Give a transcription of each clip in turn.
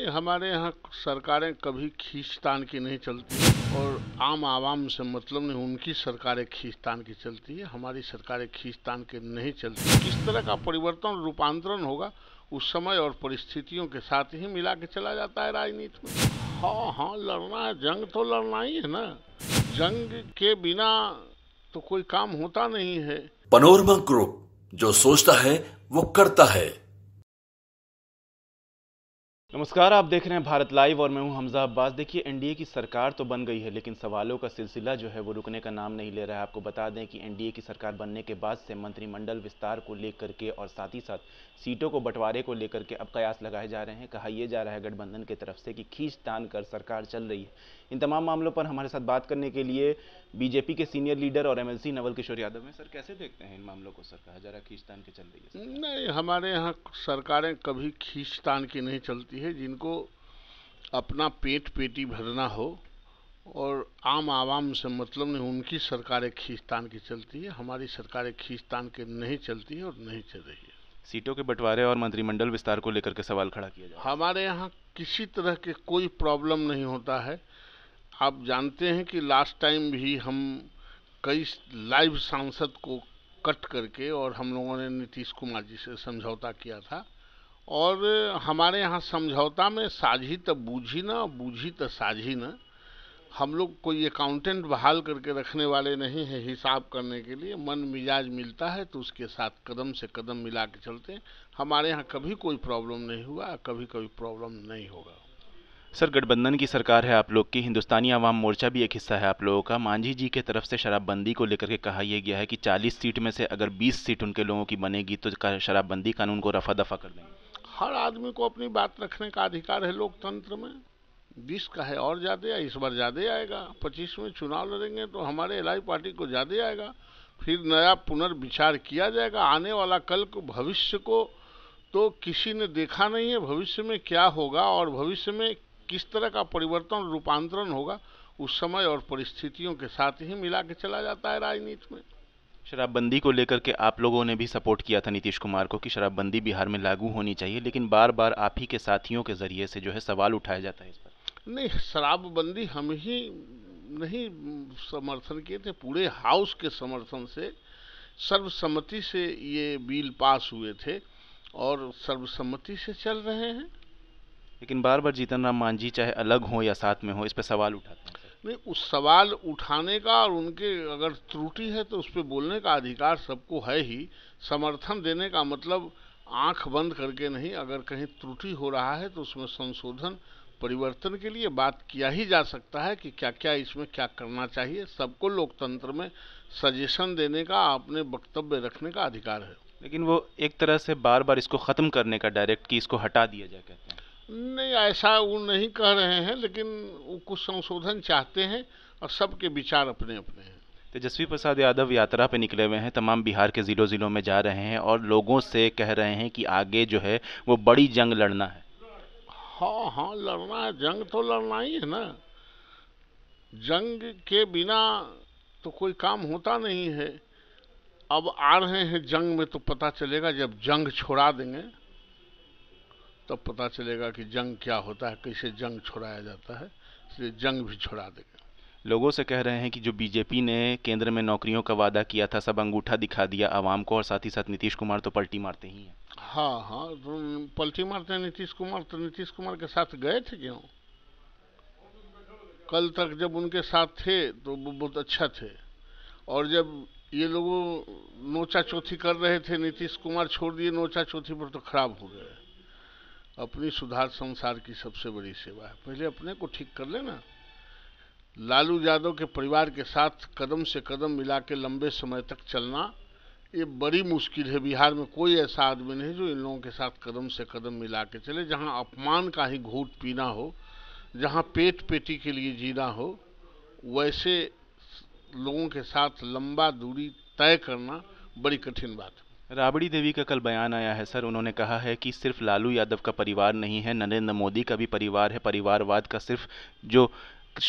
नहीं हमारे यहाँ सरकारें कभी खींचतान की नहीं चलती और आम आवाम से मतलब नहीं उनकी सरकारें खींचतान की चलती है हमारी सरकारें खींचतान की नहीं चलती किस तरह का परिवर्तन रूपांतरण होगा उस समय और परिस्थितियों के साथ ही मिला के चला जाता है राजनीति में हाँ हाँ लड़ना है जंग तो लड़ना ही है ना जंग के बिना तो कोई काम होता नहीं है पनोरमा ग्रुप जो सोचता है वो करता है नमस्कार आप देख रहे हैं भारत लाइव और मैं हूं हमजा अब्बास देखिए एनडीए की सरकार तो बन गई है लेकिन सवालों का सिलसिला जो है वो रुकने का नाम नहीं ले रहा है आपको बता दें कि एनडीए की सरकार बनने के बाद से मंत्रिमंडल विस्तार को लेकर के और साथ ही साथ सीटों को बंटवारे को लेकर के अब कयास लगाए जा रहे हैं कहा यह जा रहा है गठबंधन की तरफ से कि खींच कर सरकार चल रही है इन तमाम मामलों पर हमारे साथ बात करने के लिए बीजेपी के सीनियर लीडर और एमएलसी नवल किशोर यादव हैं सर कैसे देखते हैं इन मामलों को जा रहा खींचतान के चल रही है नहीं हमारे यहाँ सरकारें कभी खींचतान की नहीं चलती है जिनको अपना पेट पेटी भरना हो और आम आवाम से मतलब नहीं उनकी सरकारें खींचतान की चलती है हमारी सरकारें खींचतान के नहीं चलती है और नहीं चल रही है सीटों के बंटवारे और मंत्रिमंडल विस्तार को लेकर के सवाल खड़ा किया जाए हमारे यहाँ किसी तरह के कोई प्रॉब्लम नहीं होता है आप जानते हैं कि लास्ट टाइम भी हम कई लाइव सांसद को कट करके और हम लोगों ने नीतीश कुमार जी से समझौता किया था और हमारे यहाँ समझौता में साझी तो बूझी ना बूझी तो साझी ना हम लोग कोई अकाउंटेंट बहाल करके रखने वाले नहीं हैं हिसाब करने के लिए मन मिजाज मिलता है तो उसके साथ कदम से कदम मिला के चलते हमारे यहाँ कभी कोई प्रॉब्लम नहीं हुआ कभी कभी प्रॉब्लम नहीं होगा सर गठबंधन की सरकार है आप लोग की हिंदुस्तानी आवाम मोर्चा भी एक हिस्सा है आप लोगों का मांझी जी के तरफ से शराबबंदी को लेकर के कहा यह गया है कि 40 सीट में से अगर 20 सीट उनके लोगों की बनेगी तो शराबबंदी कानून को रफा दफा कर देंगे हर आदमी को अपनी बात रखने का अधिकार है लोकतंत्र में बीस का है और ज़्यादा इस बार ज़्यादा आएगा पच्चीस में चुनाव लड़ेंगे तो हमारे एल पार्टी को ज़्यादा आएगा फिर नया पुनर्विचार किया जाएगा आने वाला कल को भविष्य को तो किसी ने देखा नहीं है भविष्य में क्या होगा और भविष्य में किस तरह का परिवर्तन रूपांतरण होगा उस समय और परिस्थितियों के साथ ही मिला के चला जाता है राजनीति में शराबबंदी को लेकर के आप लोगों ने भी सपोर्ट किया था नीतीश कुमार को कि शराबबंदी बिहार में लागू होनी चाहिए लेकिन बार बार आप ही के साथियों के जरिए से जो है सवाल उठाया जाता है इस पर नहीं शराबबंदी हम ही नहीं समर्थन किए थे पूरे हाउस के समर्थन से सर्वसम्मति से ये बिल पास हुए थे और सर्वसम्मति से चल रहे हैं लेकिन बार बार जीतन राम मांझी चाहे अलग हो या साथ में हो इस पर सवाल उठाते हैं नहीं उस सवाल उठाने का और उनके अगर त्रुटि है तो उस पर बोलने का अधिकार सबको है ही समर्थन देने का मतलब आंख बंद करके नहीं अगर कहीं त्रुटि हो रहा है तो उसमें संशोधन परिवर्तन के लिए बात किया ही जा सकता है कि क्या क्या इसमें क्या करना चाहिए सबको लोकतंत्र में सजेशन देने का अपने वक्तव्य रखने का अधिकार है लेकिन वो एक तरह से बार बार इसको ख़त्म करने का डायरेक्ट कि इसको हटा दिया जाए कहते हैं नहीं ऐसा वो नहीं कह रहे हैं लेकिन वो कुछ संशोधन चाहते हैं और सबके विचार अपने अपने हैं तेजस्वी प्रसाद यादव यात्रा पे निकले हुए हैं तमाम बिहार के ज़िलों ज़िलों में जा रहे हैं और लोगों से कह रहे हैं कि आगे जो है वो बड़ी जंग लड़ना है हाँ हाँ लड़ना है जंग तो लड़ना ही है ना जंग के बिना तो कोई काम होता नहीं है अब आ रहे हैं जंग में तो पता चलेगा जब जंग छोड़ा देंगे तब पता चलेगा कि जंग क्या होता है कैसे जंग छुड़ाया जाता है इसलिए जंग भी छुड़ा देगा लोगों से कह रहे हैं कि जो बीजेपी ने केंद्र में नौकरियों का वादा किया था सब अंगूठा दिखा दिया आवाम को और साथ ही साथ नीतीश कुमार तो पलटी मारते ही हैं हाँ हाँ तो पलटी मारते हैं नीतीश कुमार तो नीतीश कुमार के साथ गए थे क्यों कल तक जब उनके साथ थे तो वो बहुत अच्छा थे और जब ये लोग नोचा चौथी कर रहे थे नीतीश कुमार छोड़ दिए नोचा चौथी पर तो खराब हो गए अपनी सुधार संसार की सबसे बड़ी सेवा है पहले अपने को ठीक कर लेना लालू यादव के परिवार के साथ कदम से कदम मिला के लंबे समय तक चलना ये बड़ी मुश्किल है बिहार में कोई ऐसा आदमी नहीं जो इन लोगों के साथ कदम से कदम मिला के चले जहाँ अपमान का ही घूट पीना हो जहाँ पेट पेटी के लिए जीना हो वैसे लोगों के साथ लंबा दूरी तय करना बड़ी कठिन बात है राबड़ी देवी का कल बयान आया है सर उन्होंने कहा है कि सिर्फ लालू यादव का परिवार नहीं है नरेंद्र मोदी का भी परिवार है परिवारवाद का सिर्फ जो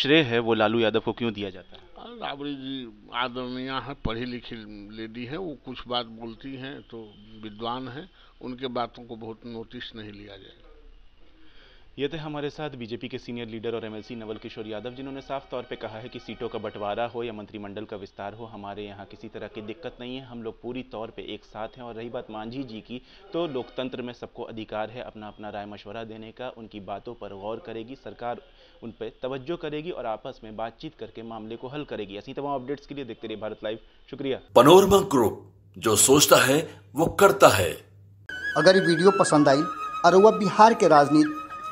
श्रेय है वो लालू यादव को क्यों दिया जाता है राबड़ी जी आदरणीय है पढ़ी लिखी लेडी है वो कुछ बात बोलती हैं तो विद्वान हैं उनके बातों को बहुत नोटिस नहीं लिया जाएगा ये थे हमारे साथ बीजेपी के सीनियर लीडर और एमएलसी नवल किशोर यादव जिन्होंने साफ तौर पे कहा है कि सीटों का बंटवारा हो या मंत्रिमंडल का विस्तार हो हमारे यहाँ किसी तरह की दिक्कत नहीं है हम लोग पूरी तौर पे एक साथ हैं और रही बात मांझी जी की तो लोकतंत्र में सबको अधिकार है अपना अपना राय मशवरा देने का उनकी बातों पर गौर करेगी सरकार उन पर तवज्जो करेगी और आपस में बातचीत करके मामले को हल करेगी ऐसी तमाम अपडेट्स के लिए देखते रहिए भारत लाइव शुक्रिया पनोरमा ग्रुप जो सोचता है वो करता है अगर ये वीडियो पसंद आई और वह बिहार के राजनीति